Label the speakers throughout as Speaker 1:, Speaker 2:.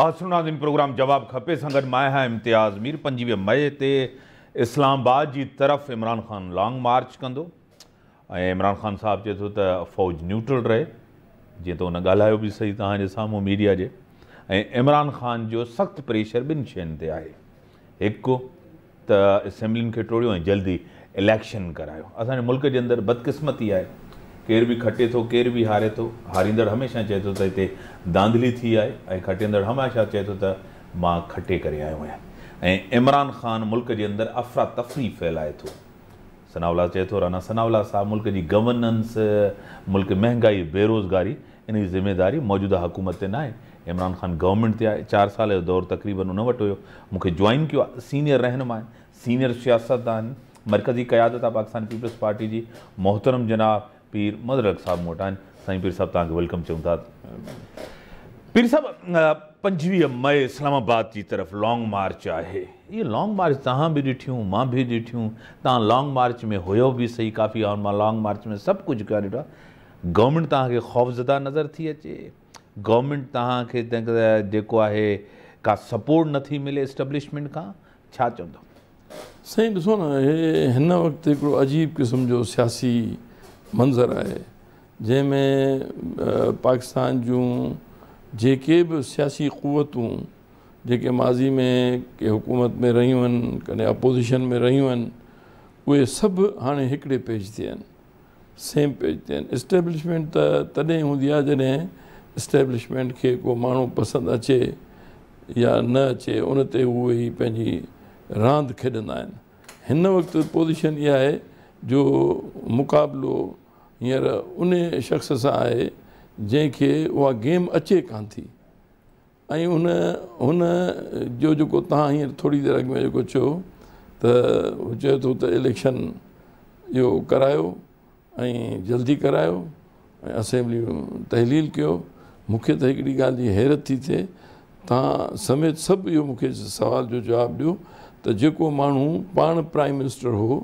Speaker 1: आ दिन प्रोग्राम जवाब खपे सां गॾु माया इम्तियाज़ मीर पंजवीह मई ते इस्लामाबाद जी तरफ़ इमरान ख़ान लॉन्ग मार्च कंदो ऐं इमरान ख़ान साहिबु चए थो त फ़ौज न्यूट्रल रहे जीअं त हुन ॻाल्हायो बि सही तव्हांजे साम्हूं मीडिया जे ऐं इमरान ख़ान जो सख़्तु प्रेशर ॿिनि शयुनि ते आहे हिकु त असैम्बलीनि खे टोड़ियो ऐं जल्दी इलेक्शन करायो असांजे मुल्क जे अंदरु बदकिस्मती आहे केर बि खटे थो केर बि हारे थो हारींदड़ हमेशह चए थो त हिते दांधली थी आहे ऐं खटेंदड़ु हमेशह चए थो त मां खटे करे आयो आहियां ऐं इमरान ख़ान मुल्क जे अफ़रा तफ़री फैलाए थो सनावला चए थो राना सनावला साहब मुल्क जी गवर्नेंस मुल्क महांगाई बेरोज़गारी इन जी ज़िमेदारी मौजूदा हुकूमत ते न आहे इमरान ख़ान गवर्नमेंट ते आहे चारि साल जो दौरु तकरीबन उन वटि हुयो मूंखे जॉइन कयो आहे सीनियर रहनुम आहिनि सीनियर सियासतदान आहिनि मर्कज़ी क़यादत आहे पाकिस्तान पीपल्स पार्टी जी मोहतरम जनाब पीर मदरक साहब मोटान साईं पीर साहब तव्हांखे वेलकम चऊं था पीर साहब पंजवी मई इस्लामाबाद की तरफ़ लॉन्ग मार्च आहे इहे लॉन्ग मार्च तुम भी ॾिठियूं मां बि ॾिठियूं तव्हां लॉन्ग मार्च में हो भी सही काफ़ी और लॉन्ग मार्च में सब कुछ क्या दिखा आहे गवर्नमेंट तव्हांखे ख़ौफ़ज़दा नज़र थी अचे गवर्नमेंट तव्हांखे जेको आहे का सपोर्ट नथी मिले इस्टेब्लिशमेंट का छा
Speaker 2: चवंदो ना ॾिसो वक्त अजीब क़िस्म जो सियासी मंज़र आहे जंहिंमें पाकिस्तान जूं जेके बि सियासी क़वतूं जेके माज़ी में के हुकूमत में रहियूं आहिनि कॾहिं अपोज़िशन में रहियूं आहिनि उहे सभु हाणे हिकिड़े पेज ते आहिनि सेम पेज ते आहिनि इस्टेब्लिशमेंट त तॾहिं हूंदी आहे जॾहिं इस्टेब्लिशमेंट खे को माण्हू पसंदि अचे या न अचे उन ते उहे ई पंहिंजी रांदि खेॾंदा आहिनि हिन वक़्तु पोज़ीशन इहा आहे जो मुक़ाबिलो हींअर उन शख़्स सां आहे जंहिंखे उहा गेम अचे कोन्ह थी ऐं उन हुन जो जेको तव्हां हींअर थोरी देरि अॻु में जेको चयो त चए थो त इलेक्शन इहो करायो ऐं जल्दी करायो ऐं असेंबली तहलील कयो मूंखे त हिकिड़ी ॻाल्हि जी हैरत थी थिए तव्हां समेत सभु इहो मूंखे सुवाल जो जवाबु ॾियो त जेको माण्हू पाण प्राइम मिनिस्टर हो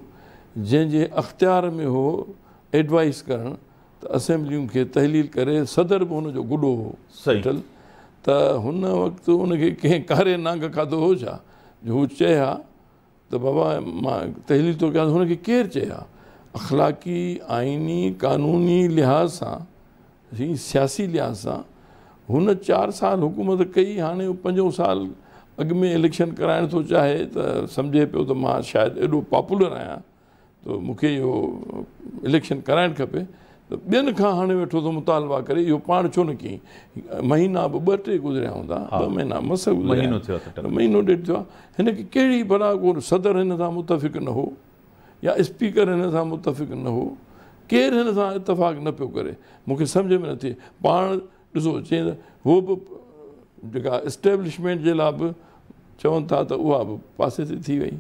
Speaker 2: जंहिंजे अख़्तियार में हो एडवाइस करणु त असैम्बलियुनि खे तहलील करे सदर बि हुनजो गुॾो हो सेटल त हुन वक़्तु हुनखे कंहिं कारे नांग खाधो हो छा जो हू चए हा त बाबा मां तहलील थो कयां हुनखे केरु चए हा अख़लाक़ी आइनी कानूनी लिहाज़ सां सियासी लिहाज़ सां हुन चारि साल हुकूमत कई हाणे पंजो साल अॻु में इलेक्शन कराइण थो चाहे त सम्झे पियो त मां शायदि एॾो पॉपुलर आहियां मूंखे इहो इलेक्शन कराइणु खपे त ॿियनि खां हाणे वेठो थो मुतालबा करे इहो पाण छो न कयईं महीना बि ॿ टे गुज़रिया हूंदा ॿ महीना मस महीनो थियो
Speaker 1: आहे महीनो
Speaker 2: ॾेढ थियो आहे हिनखे कहिड़ी भला को सदर हिन सां मुतफ़िक़ न हो या स्पीकर हिन सां मुतफ़िक़ न हो केरु हिन सां इतफ़ाक़ न पियो करे मूंखे सम्झ में न थिए पाण ॾिसो चई त उहो बि जेका एस्टेब्लिशमेंट जे लाइ बि चवनि था त उहा बि पासे ते थी वई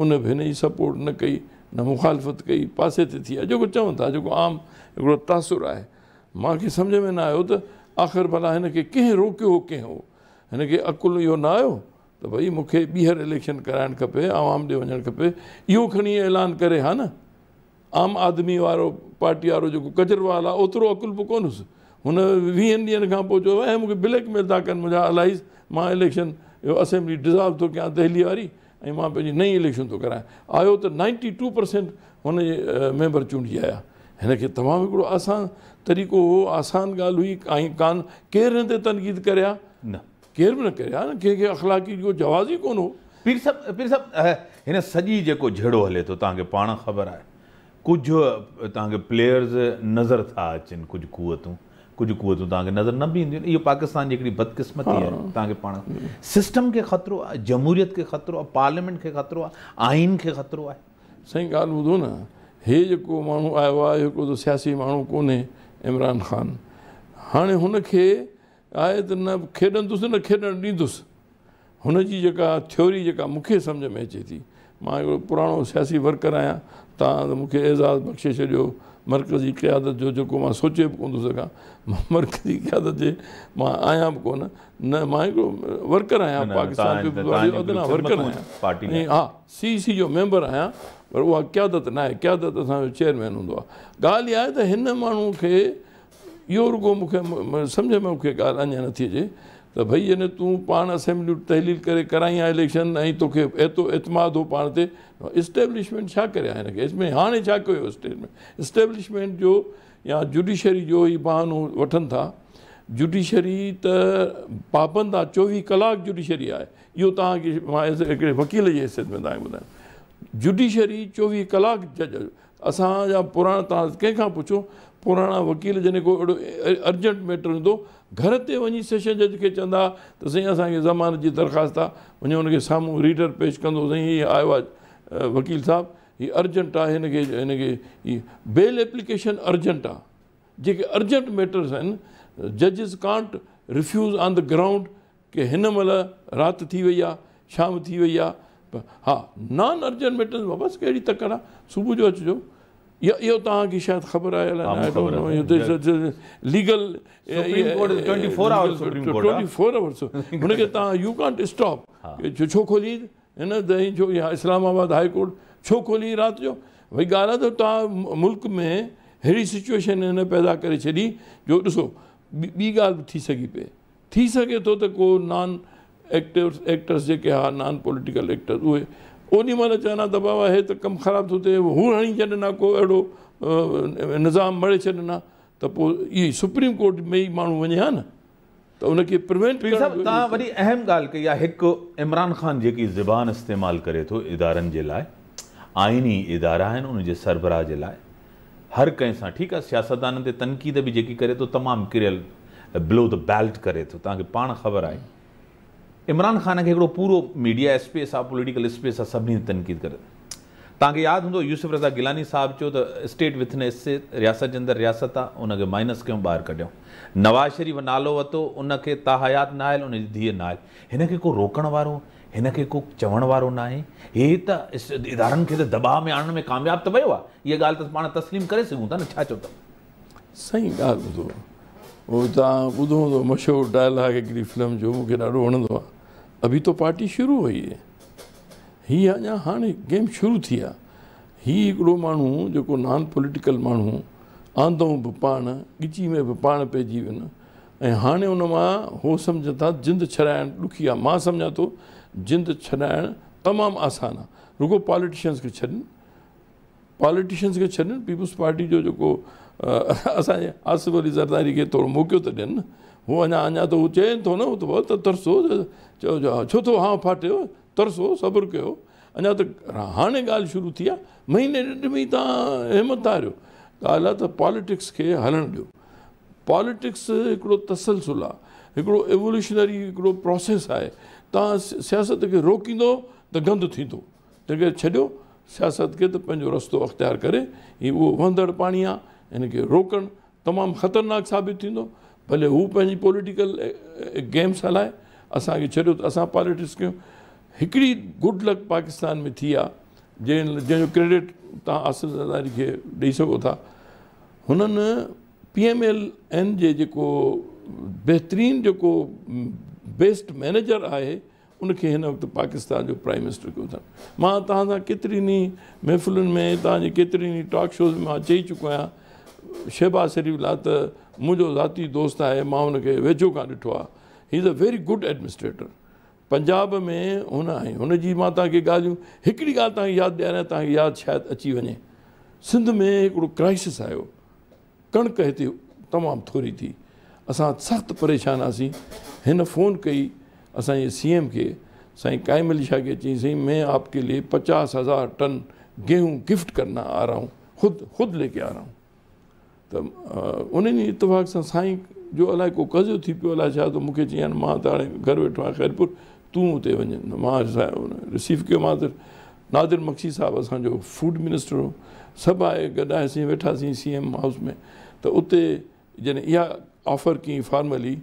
Speaker 2: उन बि हिन जी सपोर्ट न कई न मुखालफत कई पासे ते थी अॼोको चवन था जेको आम हिकिड़ो है आहे मूंखे सम्झ में न आयो तो आख़िर भला हिनखे कंहिं रोकियो हो कंहिं हो हिनखे अकुल इहो न आयो तो भाई मूंखे बीहर इलेक्शन कराइणु खपे आवाम ॾे वञणु खपे इहो खणी ऐलान करे हा न आम आदमी वारो पार्टी वारो जेको कजरवाल आहे ओतिरो अकुल बि कोन हुयुसि हुन वीहनि ॾींहंनि खां ब्लैकमेल था कनि मुंहिंजा अलाई मां इलेक्शन असेंबली डिज़ॉल्व थो कयां दहली वारी ऐं मां पंहिंजी नई इलेक्शन थो करायां आयो त नाइंटी टू परसेंट हुनजे मेंबर चूंडी आया हिन खे तमामु हिकिड़ो आसान तरीक़ो हुओ आसान ॻाल्हि हुई काई कान केरु हिन ते तनक़ीद करिया न केरु बि न करिया न कंहिंखे अख़लाक़ी जो जवाज़ ई कोन हो पीर साहिबु पीर साहिबु
Speaker 1: हिन सॼी जेको जहिड़ो हले थो तव्हांखे पाण ख़बर आहे कुझु तव्हांखे प्लेयर्स नज़र था अचनि कुझु कुवतूं कुझु तव्हांखे नज़र न बि ईंदियूं इहा पाकिस्तान जी हिकिड़ी बदकिस्मती आहे तव्हांखे पाण सिस्टम खे ख़तरो आहे जमूरीअत खे ख़तिरो आहे पार्लियामेंट खे ख़तरो
Speaker 2: आहे आइन खे ख़तिरो आहे साईं ॻाल्हि ॿुधो न हे जेको माण्हू आयो आहे सियासी माण्हू कोन्हे इमरान ख़ान हाणे हुन आहे त न खेॾंदुसि न खेॾणु ॾींदुसि हुन जी जेका थियोरी जेका मूंखे में अचे थी मां हिकिड़ो पुराणो सियासी वर्कर आहियां तव्हां मूंखे एज़ाज़ बख़्शे छॾियो मर्कज़ी क़यादत जो जेको मां सोचे बि कोन थो सघां मां मर्कज़ी क़यादत जे मां आहियां बि कोन न मां हिकिड़ो वर्कर आहियां पाकिस्तान जो हा सी सी जो मेंबर आहियां पर उहा क़यादत न आहे क़यादत असांजो चेयरमैन हूंदो आहे ॻाल्हि इहा आहे त हिन माण्हू खे इहो रुगो मूंखे सम्झ में मूंखे ॻाल्हि अञा नथी अचे तो भई अने तू पाण असेंबली तहलील करे कराई आहे इलेक्शन ऐं तोखे एतिरो एतमाद हो पाण ते इस्टेब्लिशमेंट छा इसमें हाँ छा स्टेटमेंट इस्टेब्लिशमेंट जो या जुडिशरी जो ई बहानो वठनि था जुडिशरी त पाबंद आहे चोवीह कलाक जुडिशरी आहे इहो तव्हांखे वकील के हिसे में तव्हांखे जुडिशरी चौवी कलाक जज असांजा पुराणा तव्हां कंहिंखां पुछो पुराणा वकील जॾहिं को अहिड़ो अर्जेंट मैटर हूंदो घर ते वञी सेशन जज खे चवंदा त साईं असांखे ज़मान जी दरख़्वास्त आहे वञी हुनखे साम्हूं रीडर पेश कंदो साईं हीअ आयो आहे वकील साहबु हीअ अर्जेंट आहे हिनखे हिनखे हीअ बेल एप्लीकेशन अर्जेंट आहे जेके अर्जेंट मैटर्स आहिनि जजिस can't refuse on the ground की हिन महिल राति थी वई आहे शाम थी वई आहे हा नॉन अर्जेंट मैटर्स कहिड़ी तकड़ि आहे सुबुह जो अचिजो यो इहो तव्हांखे ख़बर लीगल यू स्टॉप छो खोली इस्लामाबाद हाई कोर्ट छो खोली रात जो भाई गाल तो मुल्क में अड़ी सिचुएशन हिन पैदा कर छी जो ऐसो बी ॻाल्हि बि थी सघी पए थी तो को नॉन एक्टर्स एक्टर्स जो नॉन पॉलिटिकल एक्टर्स ओॾी महिल चवंदा त बाबा हे त कमु ख़राबु थो थिए हू हणी छॾंदा को अहिड़ो निज़ाम मड़े छॾंदा त पोइ इहे सुप्रीम कोर्ट में ई माण्हू वञे हा न त उनखे प्रिवेंट तव्हां वॾी अहम ॻाल्हि कई आहे हिकु इमरान ख़ान जेकी ज़बान इस्तेमालु करे थो
Speaker 1: इदारनि जे लाइ आइनी इदारा आहिनि उन जे सरबराह जे लाइ हर कंहिं सां ठीकु आहे सियासतदाननि ते तनक़ीद बि जेकी करे थो तमामु किरियल ब्लो द बैल्ट करे थो तव्हांखे पाण ख़बर आहे इमरान ख़ान खे हिकिड़ो पूरो मीडिया स्पेस आहे पोलिटिकल स्पेस आहे सभिनी तनक़ीद करे तव्हांखे यादि हूंदो यूसुफ रज़ा गिलानी साहिबु चयो त स्टेट विथ इस्टेट रियासत जे अंदरि रियासत आहे उनखे माइनस कयूं ॿाहिरि कढियूं नवाज़ शरीफ़ नालो वरितो उनखे ता हयात न आयल उनजी धीउ न आयल को रोकणु वारो हिनखे को चवणु वारो न आहे इहे त इदारनि खे त में आणण में कामियाबु त वियो आहे इहा ॻाल्हि त पाण तस्लीम करे सघूं था न छा
Speaker 2: सही ॻाल्हि उहो तव्हां ॿुधो हूंदो मशहूरु डायलॉग हिकिड़ी फिल्म जो मूंखे ॾाढो वणंदो आहे अभी तो पार्टी शुरू हुई हीअ अञा हाणे गेम शुरू थी आहे हीअ हिकिड़ो माण्हू जेको नॉन पॉलिटिकल माण्हू आंदाऊं बि पाण ॻिची में बि पाण पइजी वञ ऐं हाणे हुन मां उहो सम्झनि था जिंद छॾाइण ॾुखी आहे मां सम्झा थो जिंदु छॾाइणु तमामु आसानु आहे रुगो पॉलिटिशियंस खे छॾनि पॉलिटिशियंस खे छॾनि पीपुल्स पार्टी जो जेको असांजे आसिफ़ वरी ज़रदारी खे थोरो मोकिलियो त ॾियनि न हू अञा अञा त हू चए थो न त तरसो चयो छो थो हा फाटियो तरसो सब्रु कयो अञा त हाणे ॻाल्हि शुरू थी आहे महीने ॾिढ में तव्हां हिमत हारियो ॻाल्हि आहे त पॉलिटिक्स खे हलणु ॾियो पॉलिटिक्स हिकिड़ो तसलसुल आहे हिकिड़ो एवोल्यूशनरी हिकिड़ो प्रोसेस आहे तव्हां सियासत खे रोकींदो त गंदु थींदो त छॾियो सियासत खे त पंहिंजो रस्तो अख़्तियारु करे हीअ उहो वहंदड़ पाणी आहे हिन खे रोकणु तमामु ख़तरनाक साबित थींदो भले हू पंहिंजी पॉलिटिकल गेम्स हलाए असांखे छॾियो त असां पॉलिटिक्स कयूं हिकिड़ी गुड लक पाकिस्तान में थी आहे जंहिं जंहिंजो क्रेडिट तव्हां आसिफ़ ज़रदारी खे ॾेई सघो था हुननि पी एम एल एन जे जेको बहितरीन जेको बेस्ट मैनेजर आहे उनखे हिन वक़्तु पाकिस्तान जो प्राइम मिनिस्टर कयो अथनि मां तव्हां सां ई महफ़िलुनि में तव्हांजी केतिरनि टॉक शोज़ में मां चई चुको आहियां शहबाज़ शरीफ़ लात मुंहिंजो जी दोस्त है मैं उनके वेझो का ॾिठो आहे he is a very good administrator Punjab में हुन आहिनि हुनजी गाल तव्हांखे ॻाल्हियूं हिकिड़ी ॻाल्हि अची वञे सिंध में हिकिड़ो क्राइसिस आयो कणक तमाम थोड़ी थी असां सख़्तु परेशान हुआसीं फ़ोन कई असांजे सी एम खे साईं काइम अली शाह खे चई साईं मैं आपके लिए पचास हज़ार टन गेहूँ गिफ्ट करना आ रहा हूँ खुद खुद लेके आ रहा हूँ त उन्हनि इतफ़ाक़ सां साईं जो अलाए को कज़ो थी पियो अलाए छा त मूंखे चयाईं मां त हाणे घरु वेठो आहियां ख़ैरपुर तूं उते वञु मां रिसीव कयो मां त नादिर मक्शी साहिबु असांजो फूड मिनिस्टर हो सभु आहे गॾु आयासीं वेठासीं सी एम हाउस में त उते जॾहिं इहा ऑफर कई फॉर्मली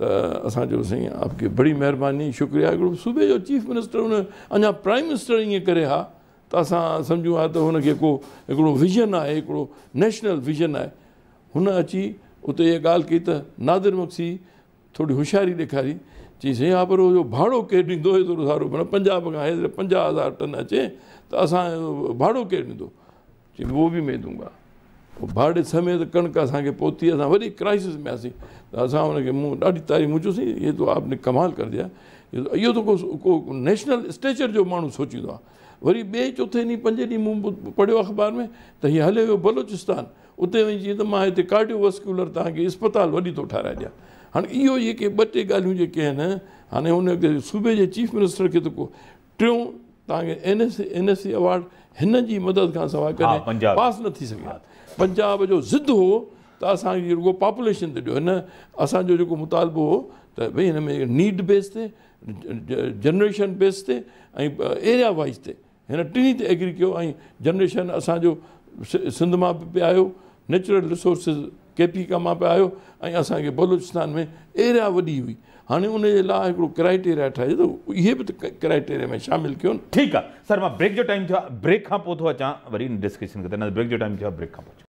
Speaker 2: त असांजो साईं बड़ी महिरबानी शुक्रिया हिकिड़ो सूबे जो चीफ मिनिस्टर हुन अञा प्राइम मिनिस्टर ईअं करे हा त असां सम्झूं हा त हुनखे को हिकिड़ो विज़न आहे हिकिड़ो नेशनल विज़न आहे हुन अची उते इहा ॻाल्हि कई त नादिर मक्सी थोरी होशियारी ॾेखारी चईं साईं हा पर उहो भाड़ो केरु ॾींदो सारो माना पंजाब खां पंजाह हज़ार टन अचे त असांजो भाड़ो केरु ॾींदो चई उहो बि मैदूं खां पोइ भाड़े समेत कणिक असांखे पहुती असां वरी क्राइसिस में हुआसीं त असां हुनखे मूं ॾाढी तारीफ़ मु चयोसीं इहे तूं कमाल कर इहो इहो त को को नेशनल स्टेचर जो माण्हू सोचींदो आहे वरी ॿिए चोथे ॾींहुं पंजे ॾींहुं मूं पढ़ियो अख़बार में त हीअ हले वियो बलोचिस्तान उते वञी त मां हिते कार्डियो वस्क्युलर तव्हांखे इस्पताल वॾी थो ठाराए ॾियां हाणे इहो जेके ॿ टे ॻाल्हियूं जेके आहिनि हाणे हुनखे सूबे जे चीफ मिनिस्टर खे त को टियों तव्हांखे N S N S C award हिन जी मदद खां सवाइ करे पास न थी सघे पंजाब जो ज़िद हो त असां पॉपुलेशन ते ॾियो हिन असांजो जेको मुतालबो हो त भई हिन में नीड बेस ते जनरेशन बेस ते ऐं एरिया वाइज़ ते हिन टिनी ते एग्री कयो ऐं जनरेशन असांजो सिंध मां बि आयो नेचुरल रिसोर्सिस केपी कमा पिया आहियो ऐं असांखे बलोचिस्तान में एरिया वॾी हुई हाणे उन जे लाइ हिकिड़ो क्राइटेरिया ठाहे त इहे बि क्राइटेरिया में शामिलु कयो ठीकु आहे सर मां
Speaker 1: ब्रेक जो टाइम थियो आहे ब्रेक खां पोइ थो अचां वरी डिस्कशन कंदा ब्रेक जो टाइम थियो आहे ब्रेक खां पोइ